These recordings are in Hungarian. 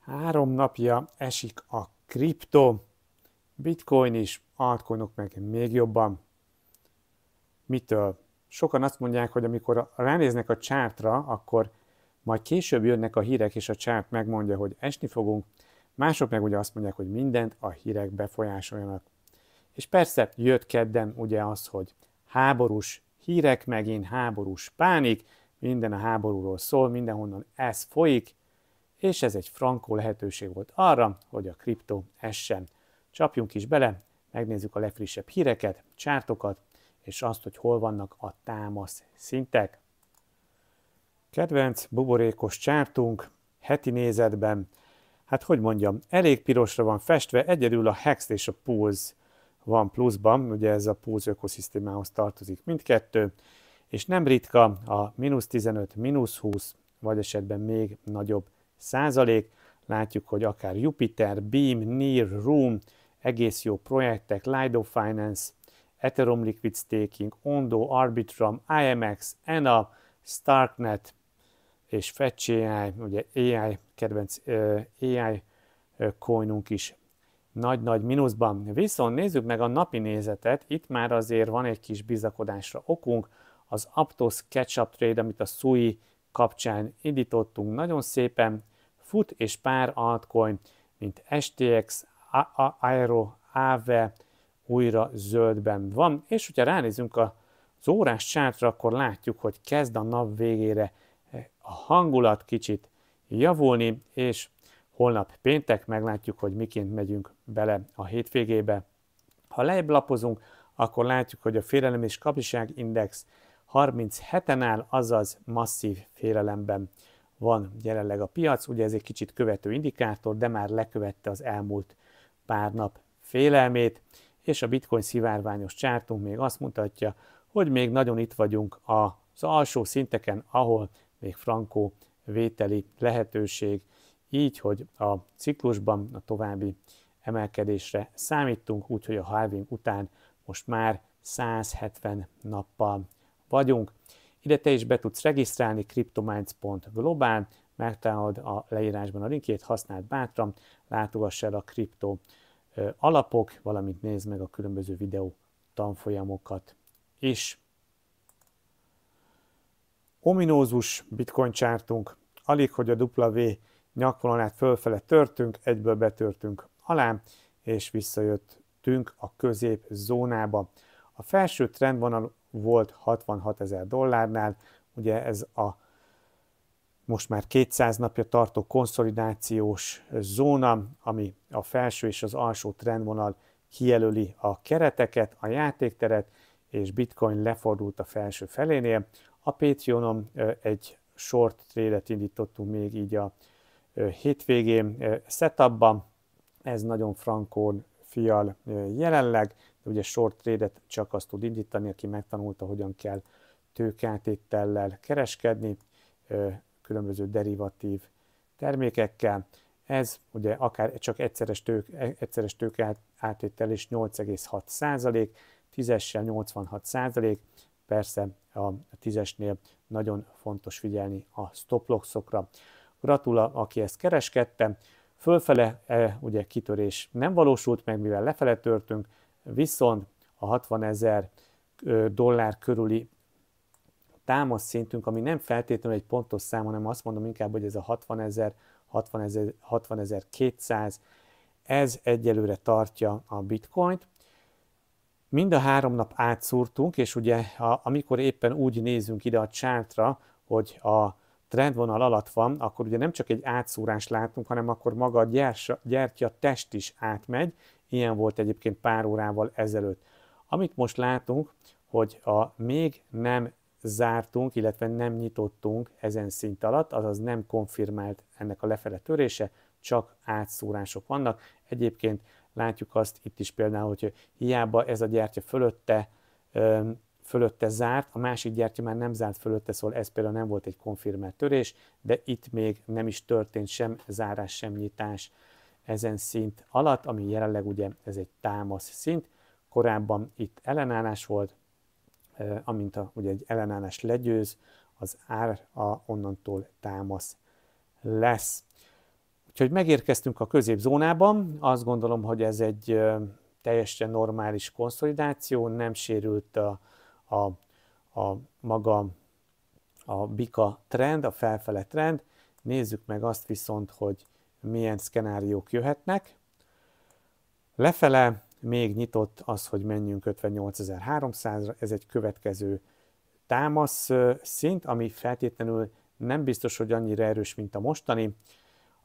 Három napja esik a kriptó, bitcoin is, altcoinok meg még jobban. Mitől? Sokan azt mondják, hogy amikor ránéznek a csártra, akkor majd később jönnek a hírek, és a csárt megmondja, hogy esni fogunk, mások meg ugye azt mondják, hogy mindent a hírek befolyásoljanak. És persze jött kedden ugye az, hogy háborús hírek, megint háborús pánik, minden a háborúról szól, mindenhonnan ez folyik, és ez egy frankó lehetőség volt arra, hogy a kriptó essen. Csapjunk is bele, megnézzük a legfrissebb híreket, csártokat, és azt, hogy hol vannak a támasz szintek. Kedvenc buborékos csártunk heti nézetben, hát hogy mondjam, elég pirosra van festve, egyedül a Hex és a Pulse van pluszban, ugye ez a Pulse ökoszisztémához tartozik mindkettő, és nem ritka a mínusz 15, mínusz 20, vagy esetben még nagyobb százalék. Látjuk, hogy akár Jupiter, Beam, Near, Room, egész jó projektek, Lido Finance, Ethereum Liquid Staking, Ondo, Arbitrum, IMX, ENA, Starknet és Fetch AI, ugye AI, kedvenc AI coinunk is nagy-nagy mínuszban. Viszont nézzük meg a napi nézetet, itt már azért van egy kis bizakodásra okunk, az Aptos Ketchup Trade, amit a SUI kapcsán indítottunk, nagyon szépen fut és pár altcoin, mint STX, Aero, AVE újra zöldben van, és hogyha ránézünk az órás csártra, akkor látjuk, hogy kezd a nap végére e, a hangulat kicsit javulni, és holnap péntek meglátjuk, hogy miként megyünk bele a hétvégébe. Ha lejjebb lapozunk, akkor látjuk, hogy a félelem és kapiság index 37-en áll, azaz masszív félelemben van jelenleg a piac. Ugye ez egy kicsit követő indikátor, de már lekövette az elmúlt pár nap félelmét, és a bitcoin szivárványos csártunk még azt mutatja, hogy még nagyon itt vagyunk az alsó szinteken, ahol még frankó vételi lehetőség, így, hogy a ciklusban a további emelkedésre számítunk, úgyhogy a halving után most már 170 nappal vagyunk. Ide te is be tudsz regisztrálni cryptominds.globál, megtalálod a leírásban a linkjét, használd bátran, látogass el a kripto alapok, valamint nézd meg a különböző videó tanfolyamokat is. Ominózus bitcoin csártunk, alig, hogy a W nyakvonalát fölfele törtünk, egyből betörtünk alá, és visszajöttünk a közép zónába. A felső trendvonal volt 66 ezer dollárnál, ugye ez a most már 200 napja tartó konszolidációs zóna, ami a felső és az alsó trendvonal kijelöli a kereteket, a játékteret, és bitcoin lefordult a felső felénél. A Patreonom egy short trédet indítottunk még így a hétvégén setupban, ez nagyon frankon fial jelenleg, de ugye short trade-et csak azt tud indítani, aki megtanulta, hogyan kell tőkátétellel kereskedni, különböző derivatív termékekkel. Ez ugye akár csak egyszeres, tők, e, egyszeres tőke átétel is 8,6 százalék, tízessel 86 százalék, persze a tízesnél nagyon fontos figyelni a stop lossokra. Gratula, aki ezt kereskedte, Fölfele e, ugye kitörés nem valósult meg, mivel lefele törtünk, viszont a 60 ezer dollár körüli támasz szintünk, ami nem feltétlenül egy pontos szám, hanem azt mondom inkább, hogy ez a 60 ezer, 60 ezer, 60 ezer 200, ez egyelőre tartja a bitcoint. Mind a három nap átszúrtunk, és ugye amikor éppen úgy nézünk ide a csártra, hogy a trendvonal alatt van, akkor ugye nem csak egy átszúrás látunk, hanem akkor maga a gyertya test is átmegy, ilyen volt egyébként pár órával ezelőtt. Amit most látunk, hogy a még nem zártunk, illetve nem nyitottunk ezen szint alatt, azaz nem konfirmált ennek a lefele törése, csak átszúrások vannak. Egyébként látjuk azt itt is például, hogy hiába ez a gyertya fölötte fölötte zárt, a másik gyertya már nem zárt fölötte, szóval ez például nem volt egy konfirmált törés, de itt még nem is történt sem zárás, sem nyitás ezen szint alatt, ami jelenleg ugye ez egy támasz szint, korábban itt ellenállás volt, amint a, ugye egy ellenállás legyőz, az ár a onnantól támasz lesz. Úgyhogy megérkeztünk a középzónában, azt gondolom, hogy ez egy teljesen normális konszolidáció, nem sérült a, a, a maga a bika trend, a felfele trend. Nézzük meg azt viszont, hogy milyen szkenáriók jöhetnek. Lefele még nyitott az, hogy menjünk 58.300-ra, ez egy következő támasz szint, ami feltétlenül nem biztos, hogy annyira erős, mint a mostani.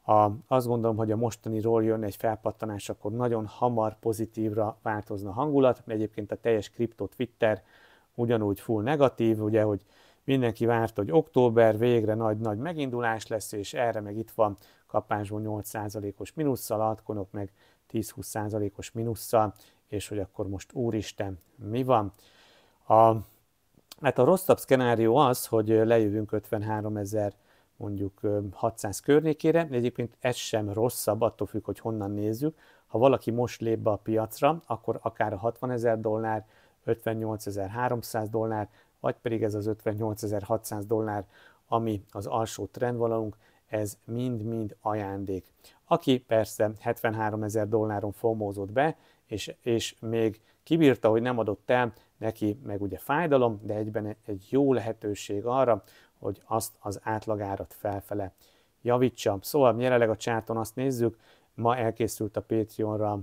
A, azt gondolom, hogy a mostaniról jön egy felpattanás, akkor nagyon hamar pozitívra változna a hangulat. Egyébként a teljes kriptot Twitter ugyanúgy full negatív, ugye, hogy mindenki várt, hogy október végre nagy-nagy megindulás lesz, és erre meg itt van kapásból 8%-os minusszal, altkonok meg 10-20%-os minusszal, és hogy akkor most úristen, mi van? A, hát a rosszabb szkenárió az, hogy lejövünk 53 ezer mondjuk 600 környékére, egyébként ez sem rosszabb, attól függ, hogy honnan nézzük. Ha valaki most lép be a piacra, akkor akár a 60 ezer dollár, 58.300 dollár, vagy pedig ez az 58.600 dollár, ami az alsó trendvonalunk, ez mind-mind ajándék. Aki persze 73.000 dolláron fomózott be, és, és még kibírta, hogy nem adott el, neki meg ugye fájdalom, de egyben egy jó lehetőség arra, hogy azt az átlagárat felfele javítsa. Szóval jelenleg a csárton azt nézzük, ma elkészült a Patreonra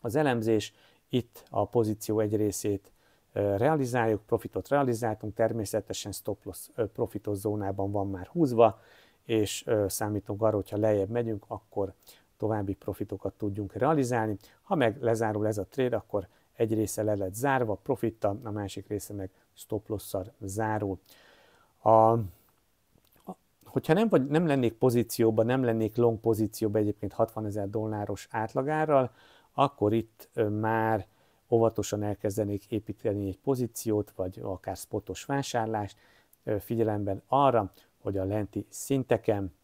az elemzés, itt a pozíció egy részét realizáljuk, profitot realizáltunk, természetesen stop loss profitos zónában van már húzva, és számítunk arra, hogyha lejjebb megyünk, akkor további profitokat tudjunk realizálni. Ha meg lezárul ez a trade, akkor egy része le lett zárva profitta, a másik része meg stop losszal zárul. A, a, hogyha nem, vagy, nem lennék pozícióban, nem lennék long pozícióban egyébként 60 ezer dolláros átlagárral, akkor itt már óvatosan elkezdenék építeni egy pozíciót, vagy akár spotos vásárlást, figyelemben arra, hogy a lenti szinteken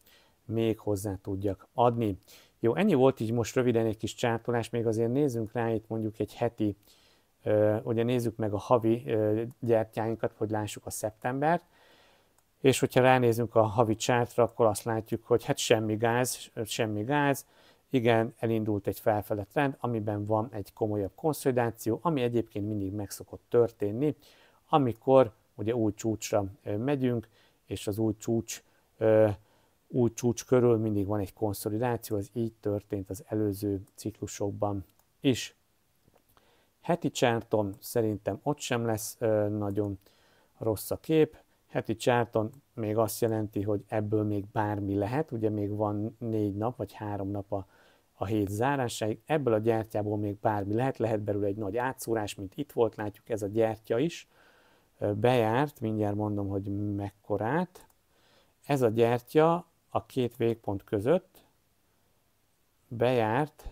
még hozzá tudjak adni. Jó, ennyi volt így most röviden egy kis csátolás, még azért nézzünk rá itt mondjuk egy heti, ugye nézzük meg a havi gyertyáinkat, hogy lássuk a szeptembert, és hogyha ránézünk a havi csártra, akkor azt látjuk, hogy hát semmi gáz, semmi gáz, igen, elindult egy felfele trend, amiben van egy komolyabb konszolidáció, ami egyébként mindig meg szokott történni, amikor ugye új csúcsra megyünk, és az új csúcs, új csúcs körül mindig van egy konszolidáció, az így történt az előző ciklusokban is. Heti csárton szerintem ott sem lesz nagyon rossz a kép, heti csárton még azt jelenti, hogy ebből még bármi lehet, ugye még van négy nap vagy három nap a a hét zárásáig. Ebből a gyertyából még bármi lehet, lehet belőle egy nagy átszórás, mint itt volt, látjuk ez a gyertya is. Bejárt, mindjárt mondom, hogy mekkorát. Ez a gyertya a két végpont között bejárt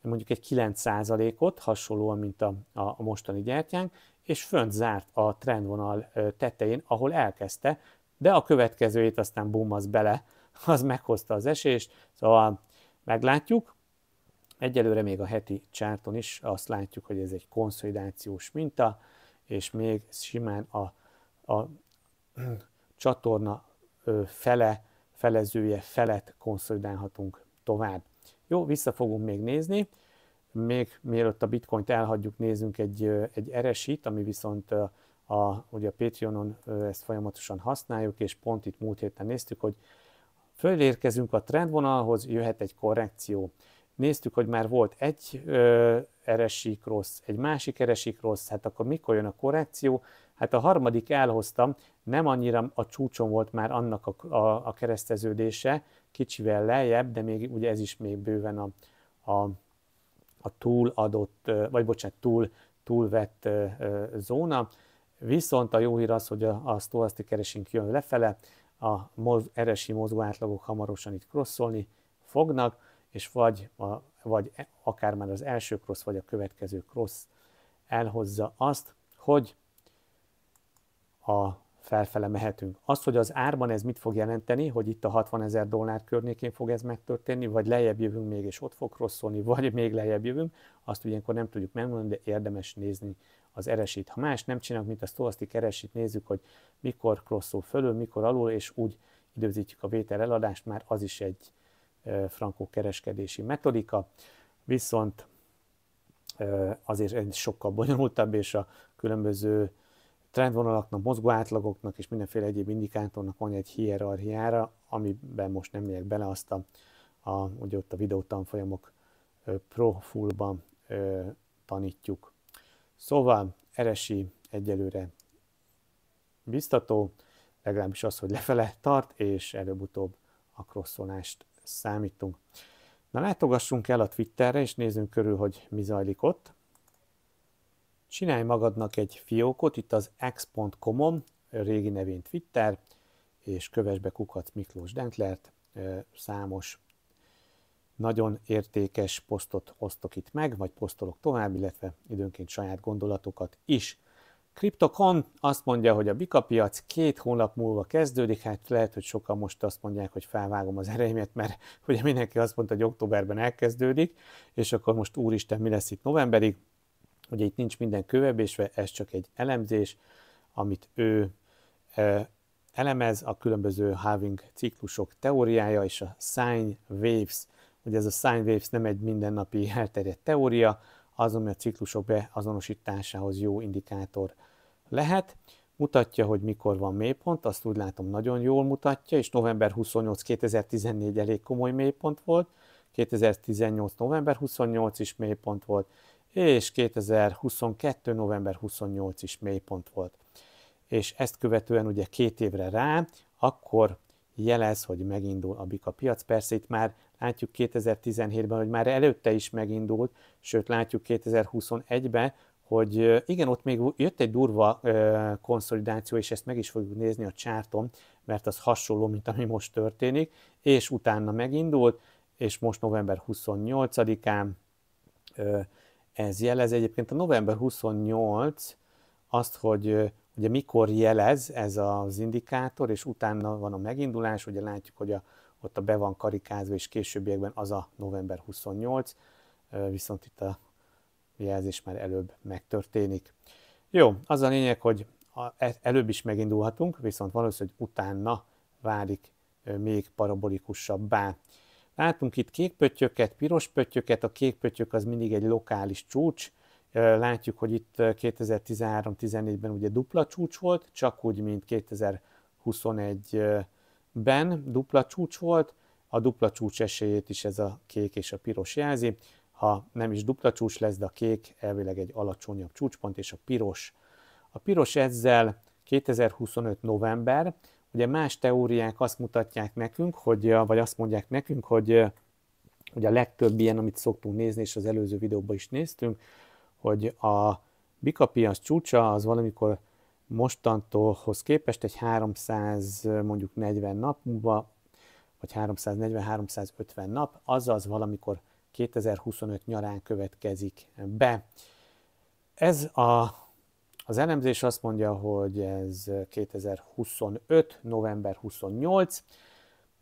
mondjuk egy 9%-ot, hasonlóan, mint a, a, a mostani gyertyánk, és fönt zárt a trendvonal tetején, ahol elkezdte, de a következőjét aztán bum, az bele, az meghozta az esést, szóval Meglátjuk. Egyelőre még a heti csárton is azt látjuk, hogy ez egy konszolidációs minta, és még simán a, a csatorna fele, felezője felett konszolidálhatunk tovább. Jó, vissza fogunk még nézni. Még mielőtt a bitcoint elhagyjuk, nézzünk egy, egy eresit, ami viszont a, ugye a Patreonon ezt folyamatosan használjuk, és pont itt múlt héten néztük, hogy Fölérkezünk a trendvonalhoz, jöhet egy korrekció. Néztük, hogy már volt egy ö, eresik rossz, egy másik eresik rossz, hát akkor mikor jön a korrekció? Hát a harmadik elhoztam, nem annyira a csúcson volt már annak a, a, a kereszteződése, kicsivel lejjebb, de még ugye ez is még bőven a, a, a túl adott, vagy bocsánat, túl, túl vett ö, ö, zóna. Viszont a jó hír az, hogy a, a sztolasztik keresünk jön lefele, a moz, eresi átlagok hamarosan itt crossolni fognak, és vagy, a, vagy e, akár már az első cross, vagy a következő cross elhozza azt, hogy a felfele mehetünk. Azt, hogy az árban ez mit fog jelenteni, hogy itt a 60 ezer dollár környékén fog ez megtörténni, vagy lejjebb jövünk még, és ott fog rosszolni, vagy még lejjebb jövünk, azt ugyankor nem tudjuk megmondani, de érdemes nézni az eresít. Ha más nem csinálunk, mint a stochastic eresít, nézzük, hogy mikor crosszol fölül, mikor alul, és úgy időzítjük a vétel eladást, már az is egy frankó kereskedési metodika, viszont azért sokkal bonyolultabb, és a különböző trendvonalaknak, mozgó átlagoknak és mindenféle egyéb indikátornak van egy hierarchiára, amiben most nem megyek bele, azt a, a ugye ott a videótanfolyamok profúlban tanítjuk. Szóval eresi egyelőre biztató, legalábbis az, hogy lefele tart, és előbb-utóbb a crossolást számítunk. Na látogassunk el a Twitterre, és nézzünk körül, hogy mi zajlik ott. Csinálj magadnak egy fiókot, itt az x.com-on, régi nevén Twitter, és kövess be Kukac Miklós Dentlert, számos nagyon értékes posztot osztok itt meg, vagy posztolok tovább, illetve időnként saját gondolatokat is. Cryptocon azt mondja, hogy a Bika piac két hónap múlva kezdődik, hát lehet, hogy sokan most azt mondják, hogy felvágom az erejmet, mert ugye mindenki azt mondta, hogy októberben elkezdődik, és akkor most úristen, mi lesz itt novemberig? Ugye itt nincs minden kövebésve, ez csak egy elemzés, amit ő e, elemez, a különböző halving ciklusok teóriája és a sine waves hogy ez a sine waves nem egy mindennapi elterjedt teória, az, ami a ciklusok beazonosításához jó indikátor lehet. Mutatja, hogy mikor van mélypont, azt úgy látom nagyon jól mutatja, és november 28 2014 elég komoly mélypont volt, 2018 november 28 is mélypont volt, és 2022 november 28 is mélypont volt. És ezt követően ugye két évre rá, akkor jelez, hogy megindul a bika piac. Persze itt már látjuk 2017-ben, hogy már előtte is megindult, sőt látjuk 2021-ben, hogy igen, ott még jött egy durva konszolidáció, és ezt meg is fogjuk nézni a csártom, mert az hasonló, mint ami most történik, és utána megindult, és most november 28-án ez jelez. Egyébként a november 28 azt, hogy ugye mikor jelez ez az indikátor, és utána van a megindulás, ugye látjuk, hogy a ott a be van karikázva, és későbbiekben az a november 28, viszont itt a jelzés már előbb megtörténik. Jó, az a lényeg, hogy e, előbb is megindulhatunk, viszont valószínűleg utána válik még parabolikusabbá. Látunk itt kék pöttyöket, piros pöttyöket, a kék pöttyök az mindig egy lokális csúcs, Látjuk, hogy itt 2013-14-ben ugye dupla csúcs volt, csak úgy, mint 2021 ben dupla csúcs volt, a dupla csúcs esélyét is ez a kék és a piros jelzi. Ha nem is dupla csúcs lesz, de a kék elvileg egy alacsonyabb csúcspont, és a piros. A piros ezzel 2025 november, ugye más teóriák azt mutatják nekünk, hogy, vagy azt mondják nekünk, hogy, hogy a legtöbb ilyen, amit szoktunk nézni, és az előző videóban is néztünk, hogy a bikapiasz csúcsa az valamikor mostantólhoz képest egy 300 mondjuk 40 nap múlva, vagy 340-350 nap, azaz valamikor 2025 nyarán következik be. Ez a, az elemzés azt mondja, hogy ez 2025. november 28,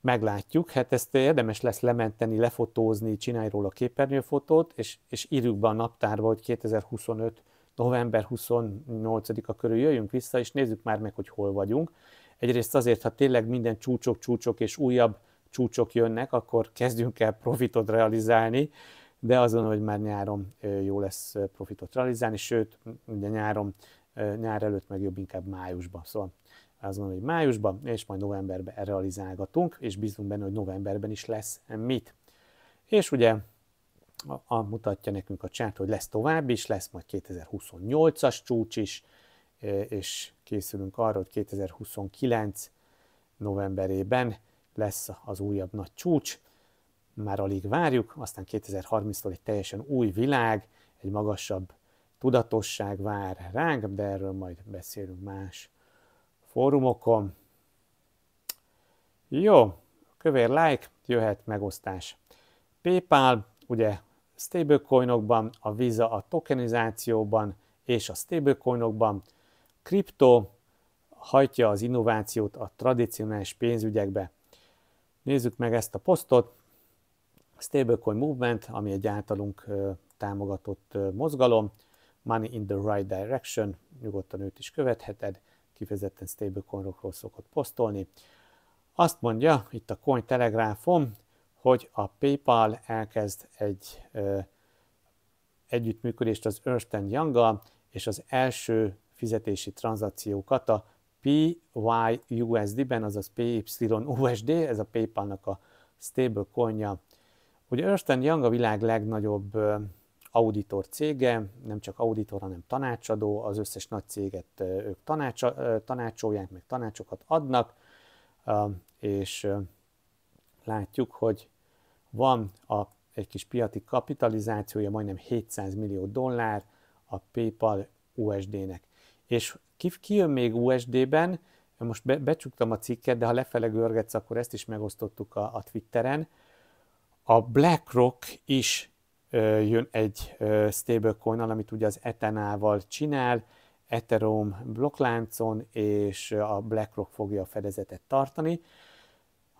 meglátjuk, hát ezt érdemes lesz lementeni, lefotózni, csinálj róla képernyőfotót, és, és írjuk be a naptárba, hogy 2025 november 28-a körül jöjjünk vissza, és nézzük már meg, hogy hol vagyunk. Egyrészt azért, ha tényleg minden csúcsok, csúcsok és újabb csúcsok jönnek, akkor kezdjünk el profitot realizálni, de azon, hogy már nyáron jó lesz profitot realizálni, sőt, ugye nyáron, nyár előtt meg jobb inkább májusban. Szóval azt mondom, hogy májusban, és majd novemberben realizálgatunk, és bízunk benne, hogy novemberben is lesz mit. És ugye a, a, mutatja nekünk a csát, hogy lesz tovább is, lesz majd 2028-as csúcs is, és készülünk arra, hogy 2029 novemberében lesz az újabb nagy csúcs, már alig várjuk, aztán 2030-tól egy teljesen új világ, egy magasabb tudatosság vár ránk, de erről majd beszélünk más fórumokon. Jó, kövér like, jöhet megosztás. PayPal, ugye stablecoinokban, a Visa a tokenizációban és a stablecoinokban. Kripto hajtja az innovációt a tradicionális pénzügyekbe. Nézzük meg ezt a posztot. Stablecoin Movement, ami egy általunk támogatott mozgalom. Money in the right direction, nyugodtan őt is követheted, kifejezetten stablecoinokról szokott posztolni. Azt mondja itt a Coin Telegraphon, hogy a PayPal elkezd egy ö, együttműködést az Ernst young és az első fizetési tranzakciókat a PYUSD-ben, azaz PYUSD, ez a PayPal-nak a stablecoinja. Ugye Ernst Young a világ legnagyobb ö, auditor cége, nem csak auditor, hanem tanácsadó, az összes nagy céget ö, ők tanácsa, ö, tanácsolják, meg tanácsokat adnak, és látjuk, hogy van a, egy kis piaci kapitalizációja, majdnem 700 millió dollár a PayPal USD-nek. És ki, ki jön még USD-ben, most be, becsuktam a cikket, de ha lefele görgetsz, akkor ezt is megosztottuk a, a Twitteren. A BlackRock is ö, jön egy stablecoin amit ugye az Ethanával csinál, Ethereum blokkláncon, és a BlackRock fogja a fedezetet tartani.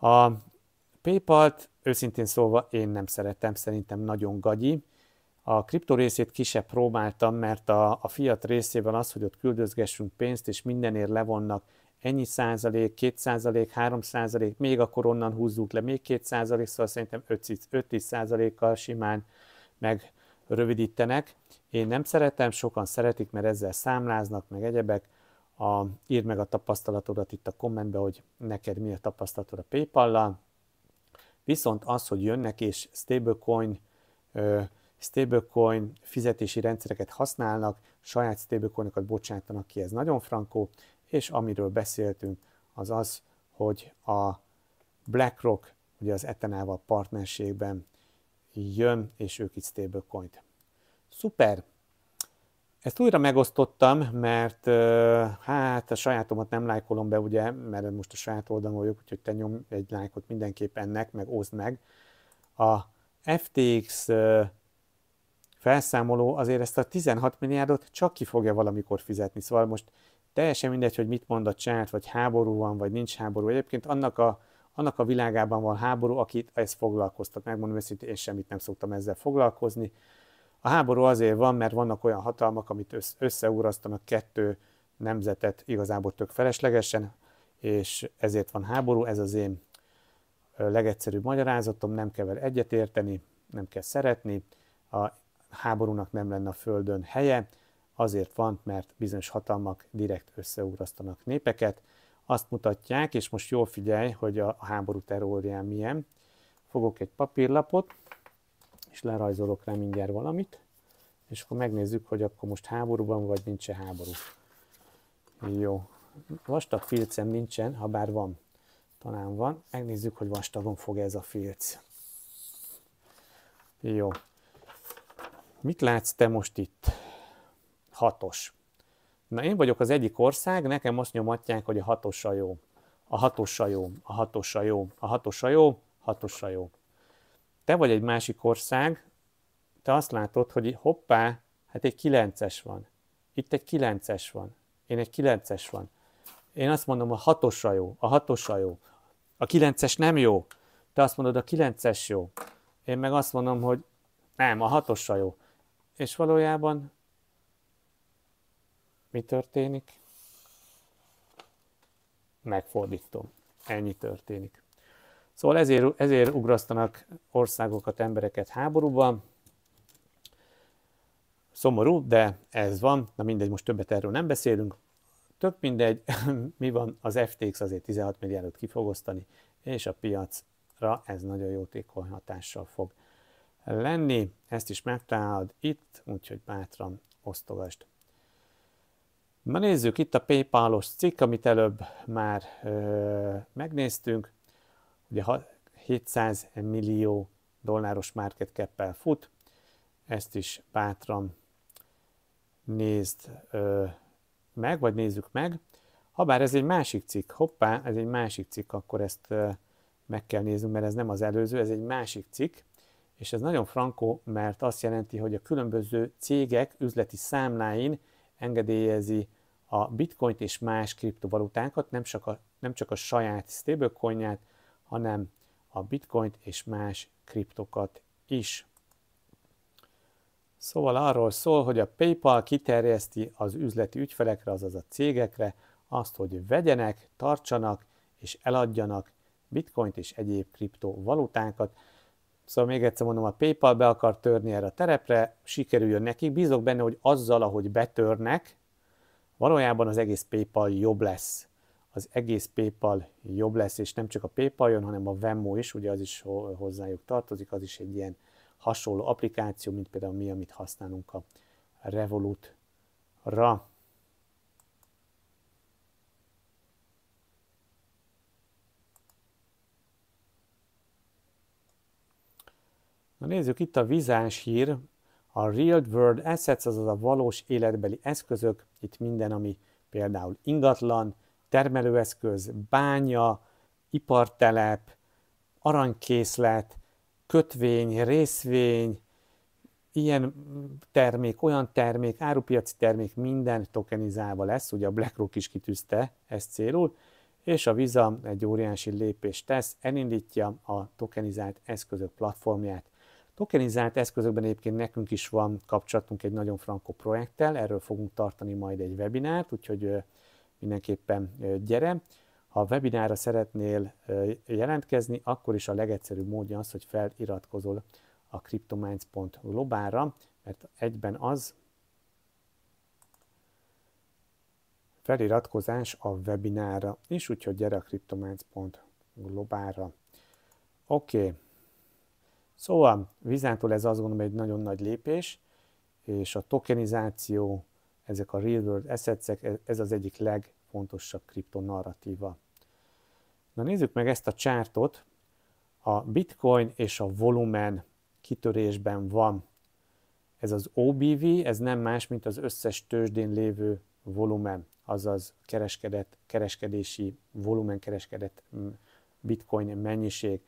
A PayPal-t Őszintén szólva én nem szeretem, szerintem nagyon gagyi. A kriptó részét kisebb próbáltam, mert a, a fiat részében az, hogy ott küldözgessünk pénzt, és mindenért levonnak ennyi százalék, két százalék, három százalék, még akkor onnan húzzuk le még két százalék, szóval szerintem 5-10 százalékkal simán meg rövidítenek. Én nem szeretem, sokan szeretik, mert ezzel számláznak, meg egyebek. A, írd meg a tapasztalatodat itt a kommentbe, hogy neked mi a tapasztalatod a Paypal-lal. Viszont az, hogy jönnek és stablecoin, stablecoin fizetési rendszereket használnak, saját stablecoinokat bocsátanak ki, ez nagyon frankó, és amiről beszéltünk, az az, hogy a BlackRock ugye az Etenával partnerségben jön, és ők itt stablecoint. Szuper! Ezt újra megosztottam, mert hát a sajátomat nem lájkolom be, ugye, mert most a saját oldalon vagyok, úgyhogy te nyom egy lájkot mindenképp ennek, meg ózd meg. A FTX felszámoló azért ezt a 16 milliárdot csak ki fogja valamikor fizetni, szóval most teljesen mindegy, hogy mit mond a csárt, vagy háború van, vagy nincs háború. Egyébként annak a, annak a világában van háború, akit ez foglalkoztat. Megmondom őszintén, én semmit nem szoktam ezzel foglalkozni a háború azért van, mert vannak olyan hatalmak, amit összeúrasztanak kettő nemzetet igazából tök feleslegesen, és ezért van háború, ez az én legegyszerűbb magyarázatom, nem kell vele egyetérteni, nem kell szeretni, a háborúnak nem lenne a földön helye, azért van, mert bizonyos hatalmak direkt összeúrasztanak népeket, azt mutatják, és most jól figyelj, hogy a háború teórián milyen. Fogok egy papírlapot, és lerajzolok rá mindjárt valamit, és akkor megnézzük, hogy akkor most háborúban vagy nincs -e háború. Jó. Vastag filcem nincsen, ha bár van. Talán van. Megnézzük, hogy vastagon fog ez a filc. Jó. Mit látsz te most itt? Hatos. Na én vagyok az egyik ország, nekem azt nyomatják, hogy a hatosa jó. A hatosa jó, a hatosa jó, a hatosa jó, hatosa jó te vagy egy másik ország, te azt látod, hogy hoppá, hát egy kilences van. Itt egy kilences van. Én egy kilences van. Én azt mondom, a hatosra jó, a hatosra jó. A kilences nem jó. Te azt mondod, a kilences jó. Én meg azt mondom, hogy nem, a hatosra jó. És valójában mi történik? Megfordítom. Ennyi történik. Szóval ezért, ezért ugrasztanak országokat, embereket háborúban. Szomorú, de ez van. Na mindegy, most többet erről nem beszélünk. Több mindegy, mi van, az FTX azért 16 milliárdot ki fog osztani, és a piacra ez nagyon jótékony hatással fog lenni. Ezt is megtalálod itt, úgyhogy bátran osztogasd. Na nézzük, itt a PayPal-os cikk, amit előbb már ö, megnéztünk ugye 700 millió dolláros market cap fut, ezt is bátran nézd ö, meg, vagy nézzük meg. Habár ez egy másik cikk, hoppá, ez egy másik cikk, akkor ezt ö, meg kell néznünk, mert ez nem az előző, ez egy másik cikk, és ez nagyon frankó, mert azt jelenti, hogy a különböző cégek üzleti számláin engedélyezi a bitcoint és más kriptovalutákat, nem csak a, nem csak a saját stablecoinját, hanem a bitcoint és más kriptokat is. Szóval arról szól, hogy a PayPal kiterjeszti az üzleti ügyfelekre, azaz a cégekre azt, hogy vegyenek, tartsanak és eladjanak bitcoint és egyéb kriptovalutánkat. Szóval még egyszer mondom, a PayPal be akar törni erre a terepre, sikerüljön nekik. Bízok benne, hogy azzal, ahogy betörnek, valójában az egész PayPal jobb lesz, az egész PayPal jobb lesz, és nem csak a PayPal jön, hanem a Venmo is, ugye az is hozzájuk tartozik, az is egy ilyen hasonló applikáció, mint például mi, amit használunk a Revolutra. Na nézzük itt a vizás hír, a real world assets, azaz a valós életbeli eszközök, itt minden, ami például ingatlan, termelőeszköz, bánya, ipartelep, aranykészlet, kötvény, részvény, ilyen termék, olyan termék, árupiaci termék, minden tokenizálva lesz, ugye a BlackRock is kitűzte ezt célul, és a Visa egy óriási lépést tesz, elindítja a tokenizált eszközök platformját. Tokenizált eszközökben egyébként nekünk is van kapcsolatunk egy nagyon frankó projekttel, erről fogunk tartani majd egy webinárt, úgyhogy mindenképpen gyere. Ha a webinára szeretnél jelentkezni, akkor is a legegyszerűbb módja az, hogy feliratkozol a cryptominds.globára, mert egyben az feliratkozás a webinára is, úgyhogy gyere a cryptominds.globára. Oké, okay. szóval Vizától ez azt gondolom egy nagyon nagy lépés, és a tokenizáció, ezek a real world assets, ez az egyik leg legfontosabb kriptonarratíva. Na nézzük meg ezt a csártot. A bitcoin és a volumen kitörésben van. Ez az OBV, ez nem más, mint az összes tőzsdén lévő volumen, azaz kereskedett, kereskedési volumen kereskedett mm, bitcoin mennyiség.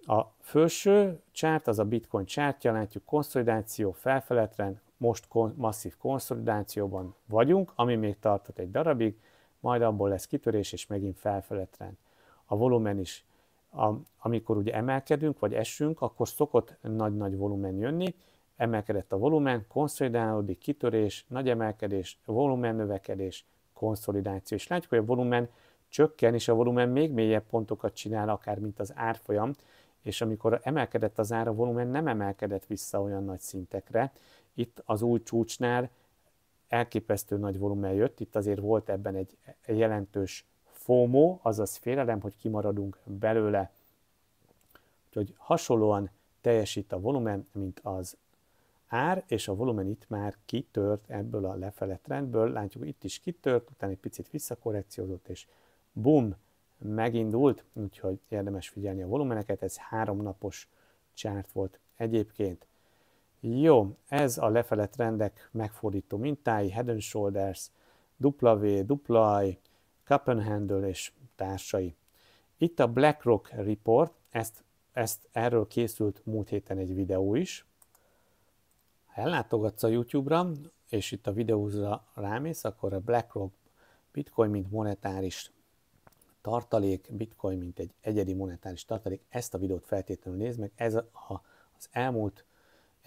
A felső csárt az a bitcoin csártja, látjuk konszolidáció felfeletlen, most kon- masszív konszolidációban vagyunk, ami még tartott egy darabig, majd abból lesz kitörés, és megint felfele trend. A volumen is, a, amikor ugye emelkedünk, vagy esünk, akkor szokott nagy-nagy volumen jönni, emelkedett a volumen, konszolidálódik, kitörés, nagy emelkedés, volumen növekedés, konszolidáció. És látjuk, hogy a volumen csökken, és a volumen még mélyebb pontokat csinál, akár mint az árfolyam, és amikor emelkedett az ára, a volumen nem emelkedett vissza olyan nagy szintekre. Itt az új csúcsnál elképesztő nagy volumen jött, itt azért volt ebben egy jelentős FOMO, azaz félelem, hogy kimaradunk belőle. Úgyhogy hasonlóan teljesít a volumen, mint az ár, és a volumen itt már kitört ebből a lefele trendből, látjuk itt is kitört, utána egy picit visszakorrekciózott, és bum, megindult, úgyhogy érdemes figyelni a volumeneket, ez három napos csárt volt egyébként. Jó, ez a lefelett rendek megfordító mintái, Head and Shoulders, W, Duplaj, Cup and Handle és társai. Itt a BlackRock Report, ezt, ezt erről készült múlt héten egy videó is. Ha ellátogatsz a YouTube-ra, és itt a videózra rámész, akkor a BlackRock Bitcoin, mint monetáris tartalék, Bitcoin, mint egy egyedi monetáris tartalék, ezt a videót feltétlenül nézd meg, ez a, az elmúlt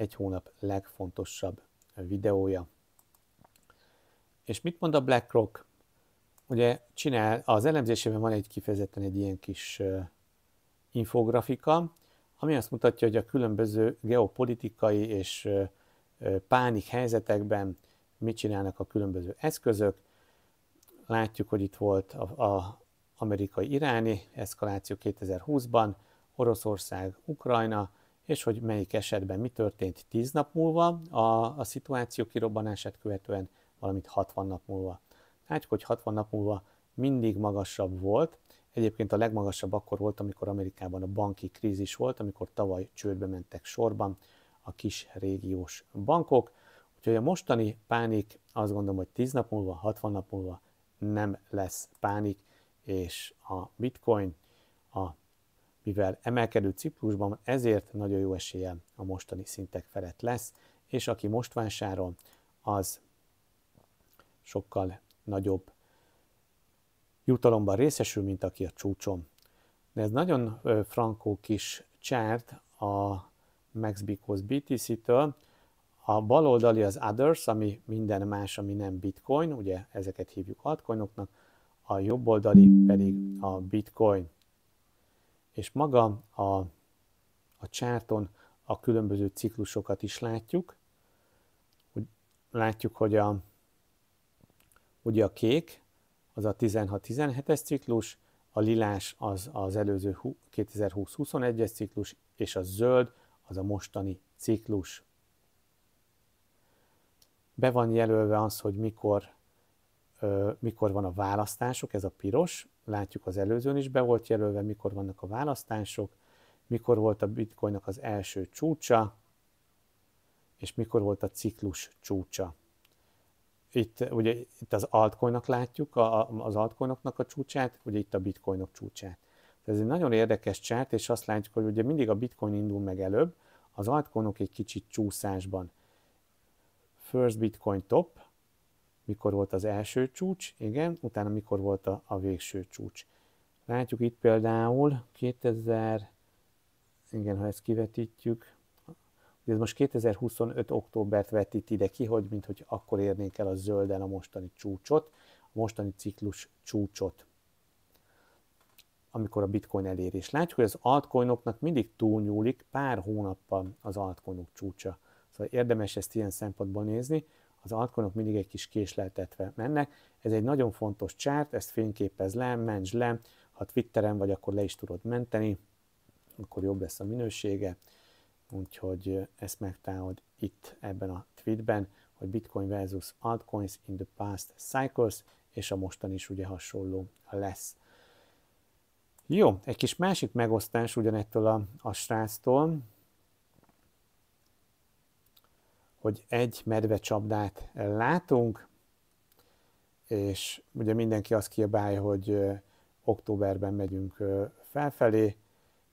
egy hónap legfontosabb videója. És mit mond a BlackRock? Ugye csinál, az elemzésében van egy kifejezetten egy ilyen kis infografika, ami azt mutatja, hogy a különböző geopolitikai és pánik helyzetekben mit csinálnak a különböző eszközök. Látjuk, hogy itt volt a, amerikai-iráni eszkaláció 2020-ban, Oroszország, Ukrajna, és hogy melyik esetben mi történt 10 nap múlva, a, a szituáció kirobbanását követően, valamint 60 nap múlva. Látjuk, hogy 60 nap múlva mindig magasabb volt, Egyébként a legmagasabb akkor volt, amikor Amerikában a banki krízis volt, amikor tavaly csődbe mentek sorban a kis régiós bankok. Úgyhogy a mostani pánik azt gondolom, hogy 10 nap múlva, 60 nap múlva nem lesz pánik, és a bitcoin mivel emelkedő ciklusban ezért nagyon jó esélye a mostani szintek felett lesz, és aki most vásárol, az sokkal nagyobb jutalomban részesül, mint aki a csúcson. De ez nagyon frankó kis csárt a MaxBichoz BTC-től, a bal oldali az others, ami minden más, ami nem bitcoin, ugye ezeket hívjuk altcoinoknak, a jobb oldali pedig a bitcoin és maga a, a csárton a különböző ciklusokat is látjuk. hogy látjuk, hogy a, ugye a kék az a 16-17-es ciklus, a lilás az az előző 2020-21-es ciklus, és a zöld az a mostani ciklus. Be van jelölve az, hogy mikor, ö, mikor van a választások, ez a piros, látjuk az előzőn is, be volt jelölve, mikor vannak a választások, mikor volt a bitcoinnak az első csúcsa, és mikor volt a ciklus csúcsa. Itt, ugye, itt az altcoinnak látjuk, a, az altcoinoknak a csúcsát, ugye itt a bitcoinok csúcsát. Ez egy nagyon érdekes csárt, és azt látjuk, hogy ugye mindig a bitcoin indul meg előbb, az altcoinok egy kicsit csúszásban. First bitcoin top, mikor volt az első csúcs, igen, utána mikor volt a, a végső csúcs. Látjuk itt például 2000, igen, ha ezt kivetítjük, ez most 2025. októbert vetít ide ki, hogy mint hogy akkor érnénk el a zölden a mostani csúcsot, a mostani ciklus csúcsot, amikor a bitcoin elérés. Látjuk, hogy az altcoinoknak mindig túlnyúlik pár hónappal az altcoinok csúcsa. Szóval érdemes ezt ilyen szempontból nézni, az altcoinok mindig egy kis késleltetve mennek. Ez egy nagyon fontos csárt, ezt fényképez le, mentsd le, ha Twitteren vagy, akkor le is tudod menteni, akkor jobb lesz a minősége. Úgyhogy ezt megtalálod itt ebben a tweetben, hogy Bitcoin versus altcoins in the past cycles, és a mostan is ugye hasonló lesz. Jó, egy kis másik megosztás ugyanettől a, a sráctól, hogy egy medvecsapdát látunk, és ugye mindenki azt kiabálja, hogy októberben megyünk felfelé,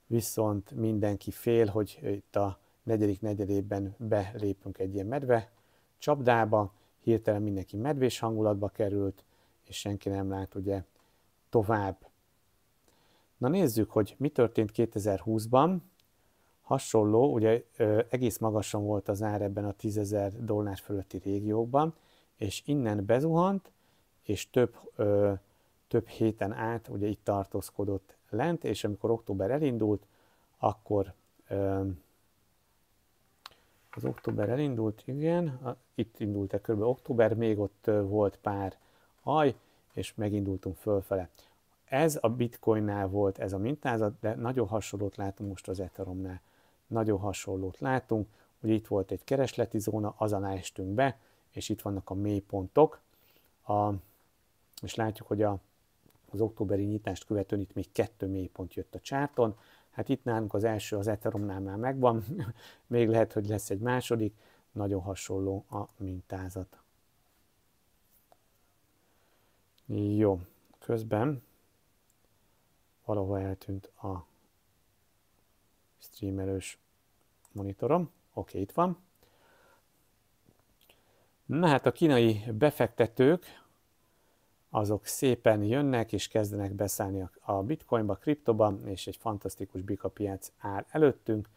viszont mindenki fél, hogy itt a negyedik negyedében belépünk egy ilyen medve csapdába, hirtelen mindenki medvés hangulatba került, és senki nem lát ugye tovább. Na nézzük, hogy mi történt 2020-ban. Hasonló, ugye egész magasan volt az ár ebben a 10.000 dollár fölötti régiókban, és innen bezuhant, és több, ö, több héten át ugye itt tartózkodott lent, és amikor október elindult, akkor ö, az október elindult, igen, a, itt indult el kb. október, még ott ö, volt pár aj, és megindultunk fölfele. Ez a bitcoinnál volt ez a mintázat, de nagyon hasonlót látom most az Ethereumnál nagyon hasonlót látunk, hogy itt volt egy keresleti zóna, az alá estünk be, és itt vannak a mélypontok, a, és látjuk, hogy a, az októberi nyitást követően itt még kettő mélypont jött a csárton, hát itt nálunk az első az Ethereumnál már megvan, még lehet, hogy lesz egy második, nagyon hasonló a mintázat. Jó, közben valahol eltűnt a streamelős monitorom. Oké, itt van. Na hát a kínai befektetők azok szépen jönnek és kezdenek beszállni a bitcoinba, kriptoba, és egy fantasztikus bika piac áll előttünk.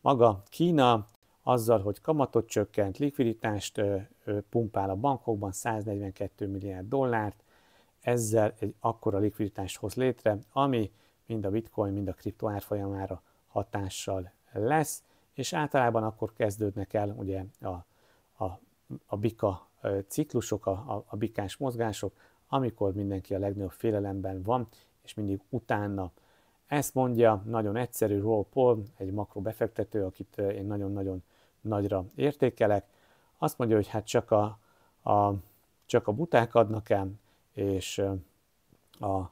Maga Kína azzal, hogy kamatot csökkent, likviditást pumpál a bankokban, 142 milliárd dollárt, ezzel egy akkora likviditást hoz létre, ami mind a bitcoin, mind a kripto árfolyamára hatással lesz, és általában akkor kezdődnek el ugye a, a, a bika ciklusok, a, a, a bikás mozgások, amikor mindenki a legnagyobb félelemben van, és mindig utána. Ezt mondja nagyon egyszerű Roll Paul, egy makrobefektető, akit én nagyon-nagyon nagyra értékelek. Azt mondja, hogy hát csak a, a, csak a buták adnak el, és a,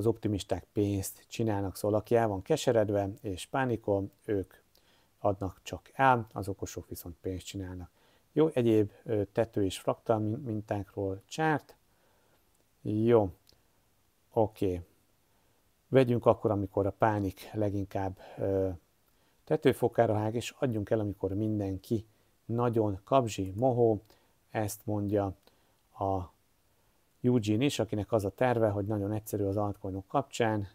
az optimisták pénzt csinálnak, szóval aki el van keseredve és pánikol, ők adnak csak el, az okosok viszont pénzt csinálnak. Jó, egyéb tető és fraktál mintákról csárt. Jó, oké. Okay. Vegyünk akkor, amikor a pánik leginkább tetőfokára hág, és adjunk el, amikor mindenki nagyon kapzsi, mohó, ezt mondja a Eugene is, akinek az a terve, hogy nagyon egyszerű az altcoinok kapcsán,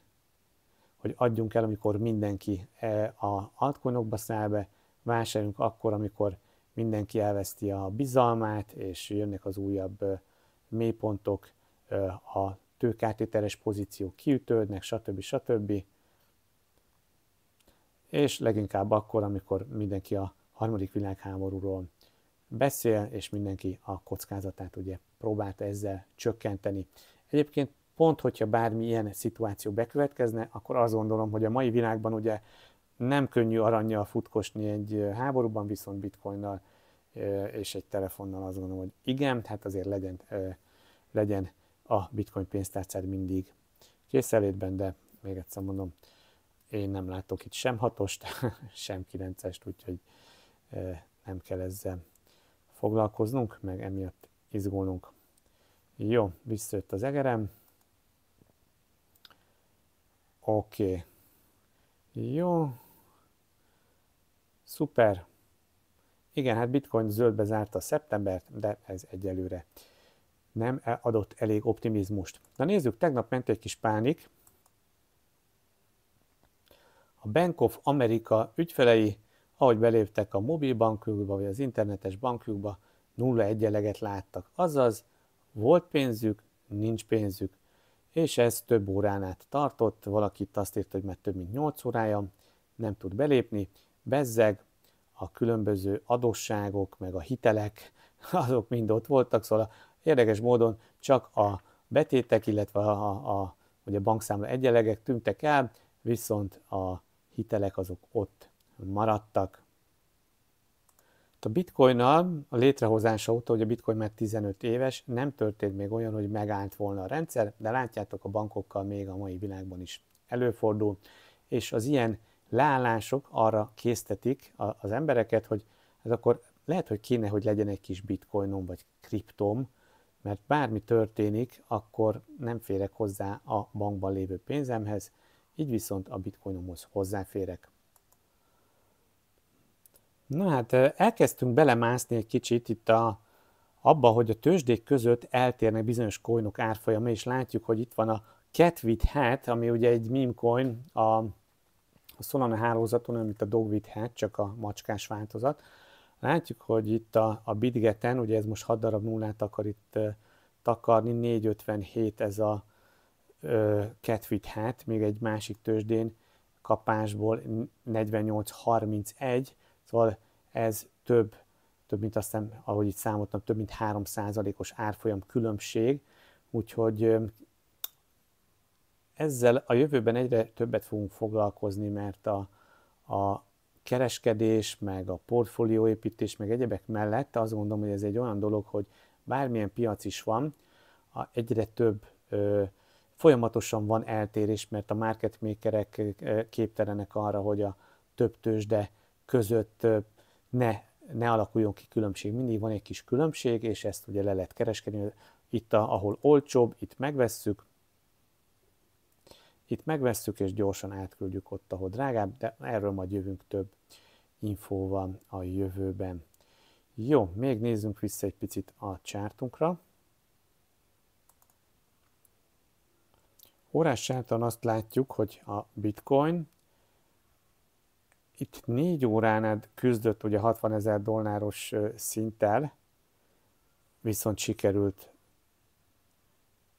hogy adjunk el, amikor mindenki e, a altcoinokba száll be, vásároljunk akkor, amikor mindenki elveszti a bizalmát, és jönnek az újabb e, mélypontok, e, a tőkártételes pozíciók kiütődnek, stb. stb. És leginkább akkor, amikor mindenki a harmadik világháborúról beszél, és mindenki a kockázatát ugye próbált ezzel csökkenteni. Egyébként pont, hogyha bármi ilyen szituáció bekövetkezne, akkor azt gondolom, hogy a mai világban ugye nem könnyű aranyjal futkosni egy háborúban, viszont bitcoinnal és egy telefonnal azt gondolom, hogy igen, hát azért legyen, legyen a bitcoin pénztárcád mindig készelétben, de még egyszer mondom, én nem látok itt sem hatost, sem kilencest, úgyhogy nem kell ezzel foglalkoznunk, meg emiatt izgulnunk. Jó, visszajött az egerem. Oké. Okay. Jó. Szuper. Igen, hát Bitcoin zöldbe zárta szeptembert, de ez egyelőre nem e- adott elég optimizmust. Na nézzük, tegnap ment egy kis pánik. A Bank of America ügyfelei ahogy beléptek a mobil bankjukba, vagy az internetes bankjukba, nulla egyeleget láttak. Azaz, volt pénzük, nincs pénzük. És ez több órán át tartott, valaki azt írt, hogy már több mint 8 órája nem tud belépni, bezzeg, a különböző adósságok, meg a hitelek, azok mind ott voltak, szóval érdekes módon csak a betétek, illetve a, a, a, ugye a bankszámla egyelegek tűntek el, viszont a hitelek azok ott maradtak. Hát a bitcoinnal a létrehozása óta, hogy a bitcoin már 15 éves, nem történt még olyan, hogy megállt volna a rendszer, de látjátok a bankokkal még a mai világban is előfordul, és az ilyen leállások arra késztetik az embereket, hogy ez hát akkor lehet, hogy kéne, hogy legyen egy kis bitcoinom vagy kriptom, mert bármi történik, akkor nem férek hozzá a bankban lévő pénzemhez, így viszont a bitcoinomhoz hozzáférek. Na hát elkezdtünk belemászni egy kicsit itt a, abba, hogy a tőzsdék között eltérnek bizonyos coinok árfolyama, és látjuk, hogy itt van a Cat with Hat, ami ugye egy meme coin a, a Solana hálózaton, mint a Dog with Hat, csak a macskás változat. Látjuk, hogy itt a, a Bitgeten, ugye ez most 6 darab nullát akar itt takarni, 457 ez a ö, Cat with Hat, még egy másik tőzsdén kapásból 4831, Szóval ez több, több mint azt hiszem, ahogy itt számoltam, több mint 3%-os árfolyam különbség, úgyhogy ezzel a jövőben egyre többet fogunk foglalkozni, mert a, a kereskedés, meg a portfólióépítés, meg egyebek mellett azt gondolom, hogy ez egy olyan dolog, hogy bármilyen piac is van, a egyre több ö, folyamatosan van eltérés, mert a market makerek képtelenek arra, hogy a több tőzsde között ne, ne alakuljon ki különbség. Mindig van egy kis különbség, és ezt ugye le lehet kereskedni. Itt, a, ahol olcsóbb, itt megvesszük, itt megvesszük, és gyorsan átküldjük ott, ahol drágább, de erről majd jövünk több infóval a jövőben. Jó, még nézzünk vissza egy picit a csártunkra. Órás azt látjuk, hogy a bitcoin itt négy órán át küzdött ugye 60 ezer dolláros szinttel, viszont sikerült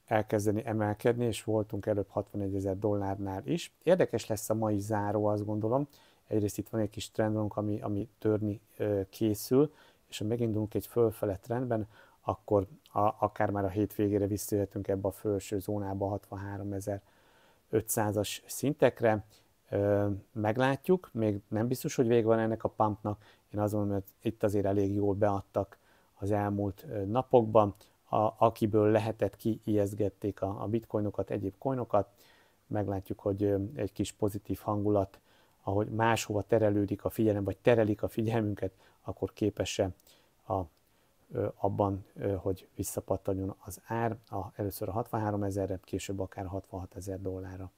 elkezdeni emelkedni, és voltunk előbb 61 ezer dollárnál is. Érdekes lesz a mai záró, azt gondolom. Egyrészt itt van egy kis trendünk, ami, ami törni készül, és ha megindulunk egy fölfele trendben, akkor a, akár már a hétvégére visszajöhetünk ebbe a felső zónába 63 ezer 500-as szintekre, meglátjuk, még nem biztos, hogy vége van ennek a pumpnak. Én azt mondom, hogy itt azért elég jól beadtak az elmúlt napokban, a, akiből lehetett kiijeszgették a, a bitcoinokat, egyéb coinokat. Meglátjuk, hogy egy kis pozitív hangulat, ahogy máshova terelődik a figyelem, vagy terelik a figyelmünket, akkor képes-e a, abban, hogy visszapattanjon az ár, a, először a 63 ezerre, később akár 66 ezer dollárra.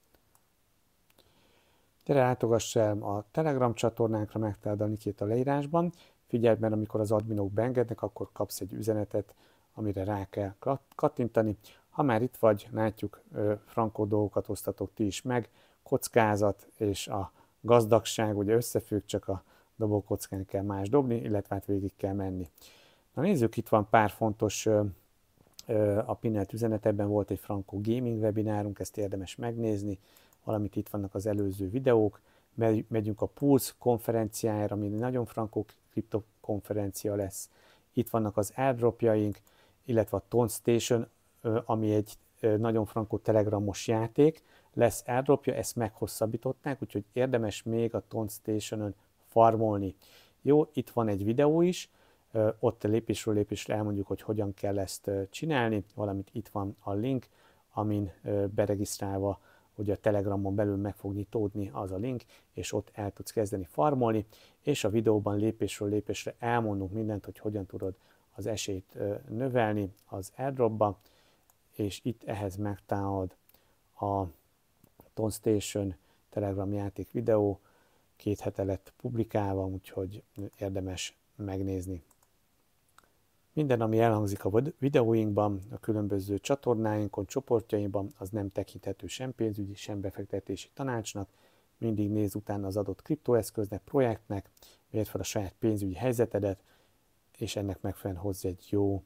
Gyere látogass el a Telegram csatornánkra, megtaláld a linkjét a leírásban. Figyeld mert amikor az adminok beengednek, akkor kapsz egy üzenetet, amire rá kell kattintani. Ha már itt vagy, látjuk, frankó dolgokat osztatok ti is meg, kockázat és a gazdagság ugye összefügg, csak a dobókockán kell más dobni, illetve hát végig kell menni. Na nézzük, itt van pár fontos a Pinnelt üzenetebben volt egy Franco Gaming webinárunk, ezt érdemes megnézni, valamint itt vannak az előző videók, megyünk a Pulse konferenciájára, ami egy nagyon frankó kriptokonferencia lesz, itt vannak az airdropjaink, illetve a Tone Station, ami egy nagyon frankó telegramos játék, lesz airdropja, ezt meghosszabbították, úgyhogy érdemes még a Tone Station-ön farmolni. Jó, itt van egy videó is, ott lépésről lépésre elmondjuk, hogy hogyan kell ezt csinálni, valamint itt van a link, amin beregisztrálva hogy a Telegramon belül meg fog nyitódni az a link, és ott el tudsz kezdeni farmolni, és a videóban lépésről lépésre elmondunk mindent, hogy hogyan tudod az esélyt növelni az airdropba, és itt ehhez megtalálod a Station Telegram játék videó, két hete lett publikálva, úgyhogy érdemes megnézni. Minden, ami elhangzik a videóinkban, a különböző csatornáinkon, csoportjainkban, az nem tekinthető sem pénzügyi, sem befektetési tanácsnak. Mindig nézz utána az adott kriptoeszköznek, projektnek, mérd fel a saját pénzügyi helyzetedet, és ennek megfelelően hozz egy jó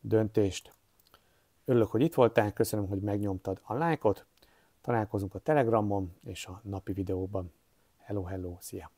döntést. Örülök, hogy itt voltál, köszönöm, hogy megnyomtad a lájkot, találkozunk a Telegramon és a napi videóban. Hello, hello, szia!